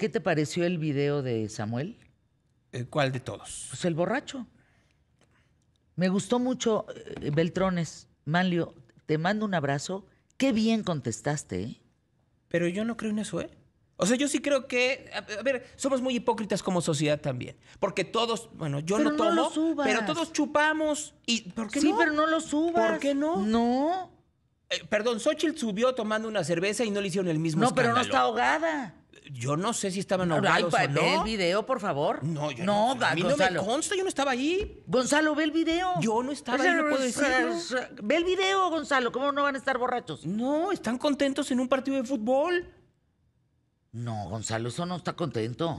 ¿Qué te pareció el video de Samuel? Eh, ¿Cuál de todos? Pues el borracho. Me gustó mucho, eh, Beltrones. Manlio, te mando un abrazo. Qué bien contestaste. ¿eh? Pero yo no creo en eso, ¿eh? O sea, yo sí creo que, a, ver, somos muy hipócritas como sociedad también, porque todos, bueno, yo no tomo, pero todos chupamos y ¿por sí, pero no lo subas. ¿Por qué no? No. Eh, perdón, Xochitl subió tomando una cerveza y no le hicieron el mismo No, pero no está ahogada yo no sé si estaban ahogados o no. Ve el video, por favor. No, yo no. no no me consta, yo no estaba ahí. Gonzalo, ve el video. Yo no estaba ahí, no puedo decir. Ve el video, Gonzalo. ¿Cómo no van a estar borrachos? No, están contentos en un partido de fútbol. No, Gonzalo, eso no está contento.